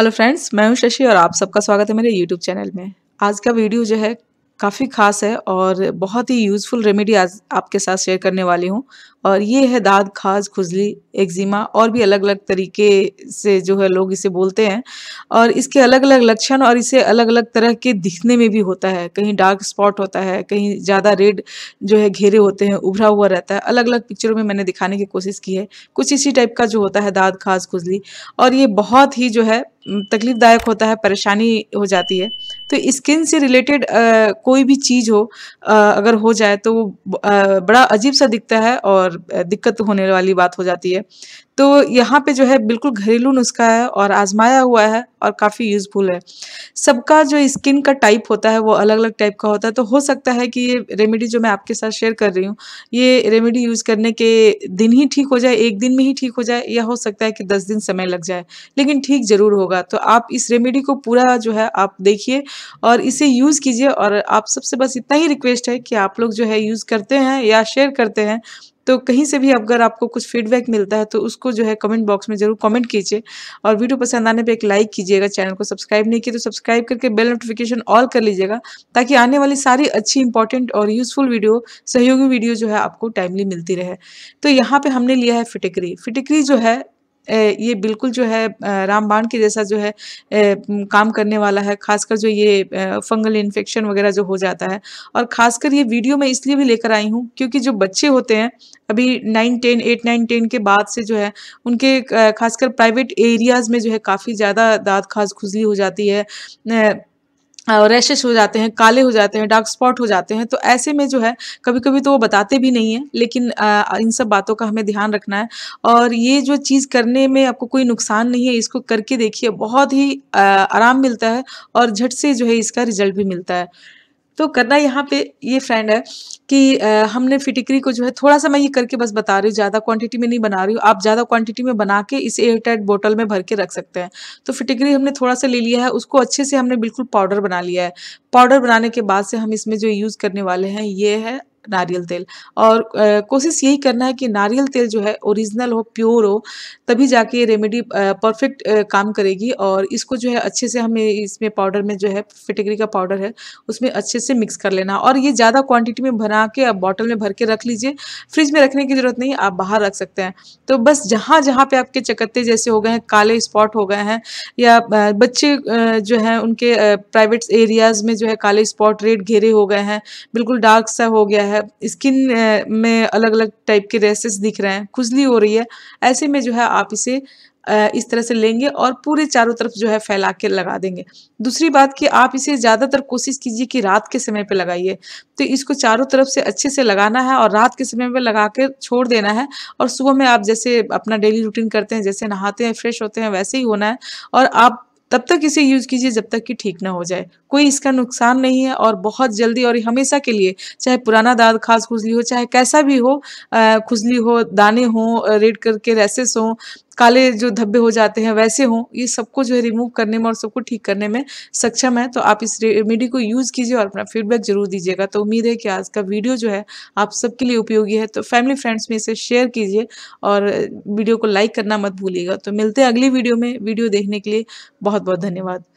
hello friends मैं हूं शशि और आप सबका स्वागत है मेरे यूट्यूब चैनल में आज का वीडियो जो है काफ़ी ख़ास है और बहुत ही यूज़फुल रेमेडी आज आपके साथ शेयर करने वाली हूँ और ये है दाद खाज खुजली एक्जिमा और भी अलग अलग तरीके से जो है लोग इसे बोलते हैं और इसके अलग अलग लक्षण और इसे अलग अलग तरह के दिखने में भी होता है कहीं डार्क स्पॉट होता है कहीं ज़्यादा रेड जो है घेरे होते हैं उभरा हुआ रहता है अलग अलग पिक्चरों में मैंने दिखाने की कोशिश की है कुछ इसी टाइप का जो होता है दाद खाज खुजली और ये बहुत ही जो है तकलीफ़दायक होता है परेशानी हो जाती है तो स्किन से रिलेटेड कोई भी चीज़ हो आ, अगर हो जाए तो वो बड़ा अजीब सा दिखता है और दिक्कत होने वाली बात हो जाती है तो यहाँ पे जो है बिल्कुल घरेलू नुस्खा है और आजमाया हुआ है और काफ़ी यूज़फुल है सबका जो स्किन का टाइप होता है वो अलग अलग टाइप का होता है तो हो सकता है कि ये रेमेडी जो मैं आपके साथ शेयर कर रही हूँ ये रेमेडी यूज़ करने के दिन ही ठीक हो जाए एक दिन में ही ठीक हो जाए या हो सकता है कि दस दिन समय लग जाए लेकिन ठीक ज़रूर होगा तो आप इस रेमेडी को पूरा जो है आप देखिए और इसे यूज़ कीजिए और आप सबसे बस इतना ही रिक्वेस्ट है कि आप लोग जो है यूज़ करते हैं या शेयर करते हैं तो कहीं से भी अगर आपको कुछ फीडबैक मिलता है तो उसको जो है कमेंट बॉक्स में जरूर कमेंट कीजिए और वीडियो पसंद आने पर एक लाइक कीजिएगा चैनल को सब्सक्राइब नहीं किया तो सब्सक्राइब करके बेल नोटिफिकेशन ऑल कर लीजिएगा ताकि आने वाली सारी अच्छी इंपॉर्टेंट और यूजफुल वीडियो सहयोगी वीडियो जो है आपको टाइमली मिलती रहे तो यहाँ पर हमने लिया है फिटिकरी फिटिकरी जो है ये बिल्कुल जो है रामबाण के जैसा जो है काम करने वाला है खासकर जो ये फंगल इन्फेक्शन वगैरह जो हो जाता है और खासकर ये वीडियो मैं इसलिए भी लेकर आई हूँ क्योंकि जो बच्चे होते हैं अभी nine ten eight nine ten के बाद से जो है उनके खासकर प्राइवेट एरियाज़ में जो है काफ़ी ज़्यादा दाँत खास खुजली हो जाती है रैशेस हो जाते हैं काले हो जाते हैं डार्क स्पॉट हो जाते हैं तो ऐसे में जो है कभी कभी तो वो बताते भी नहीं है लेकिन आ, इन सब बातों का हमें ध्यान रखना है और ये जो चीज़ करने में आपको कोई नुकसान नहीं है इसको करके देखिए बहुत ही आ, आराम मिलता है और झट से जो है इसका रिजल्ट भी मिलता है तो करना यहाँ पे ये फ्रेंड है कि आ, हमने फिटिकरी को जो है थोड़ा सा मैं ये करके बस बता रही हूँ ज़्यादा क्वांटिटी में नहीं बना रही हूँ आप ज़्यादा क्वांटिटी में बना के इसे एयरटाइट बोतल में भर के रख सकते हैं तो फिटिकरी हमने थोड़ा सा ले लिया है उसको अच्छे से हमने बिल्कुल पाउडर बना लिया है पाउडर बनाने के बाद से हम इसमें जो यूज़ करने वाले हैं ये है नारियल तेल और कोशिश यही करना है कि नारियल तेल जो है ओरिजिनल हो प्योर हो तभी जाके ये रेमेडी परफेक्ट काम करेगी और इसको जो है अच्छे से हमें इसमें पाउडर में जो है फिटकरी का पाउडर है उसमें अच्छे से मिक्स कर लेना और ये ज़्यादा क्वांटिटी में बना के आप बॉटल में भर के रख लीजिए फ्रिज में रखने की ज़रूरत नहीं आप बाहर रख सकते हैं तो बस जहाँ जहाँ पर आपके चकत्ते जैसे हो गए हैं काले स्पॉट हो गए हैं या बच्चे जो हैं उनके प्राइवेट एरियाज़ में जो है काले स्पॉट रेड घेरे हो गए हैं बिल्कुल डार्क सा हो गया है स्किन में अलग अलग टाइप के रेसेस दिख रहे हैं खुजली हो रही है ऐसे में जो है आप इसे इस तरह से लेंगे और पूरे चारों तरफ जो है फैला के लगा देंगे दूसरी बात कि आप इसे ज़्यादातर कोशिश कीजिए कि रात के समय पे लगाइए तो इसको चारों तरफ से अच्छे से लगाना है और रात के समय पे लगा कर छोड़ देना है और सुबह में आप जैसे अपना डेली रूटीन करते हैं जैसे नहाते हैं फ्रेश होते हैं वैसे ही होना है और आप तब तक इसे यूज कीजिए जब तक कि ठीक ना हो जाए कोई इसका नुकसान नहीं है और बहुत जल्दी और हमेशा के लिए चाहे पुराना दाद खास खुजली हो चाहे कैसा भी हो खुजली हो दाने हो रेड करके रेसेस हो काले जो धब्बे हो जाते हैं वैसे हों ये सबको जो है रिमूव करने में और सबको ठीक करने में सक्षम है तो आप इस रेमेडी को यूज़ कीजिए और अपना फीडबैक जरूर दीजिएगा तो उम्मीद है कि आज का वीडियो जो है आप सबके लिए उपयोगी है तो फैमिली फ्रेंड्स में इसे शेयर कीजिए और वीडियो को लाइक करना मत भूलिएगा तो मिलते हैं अगली वीडियो में वीडियो देखने के लिए बहुत बहुत धन्यवाद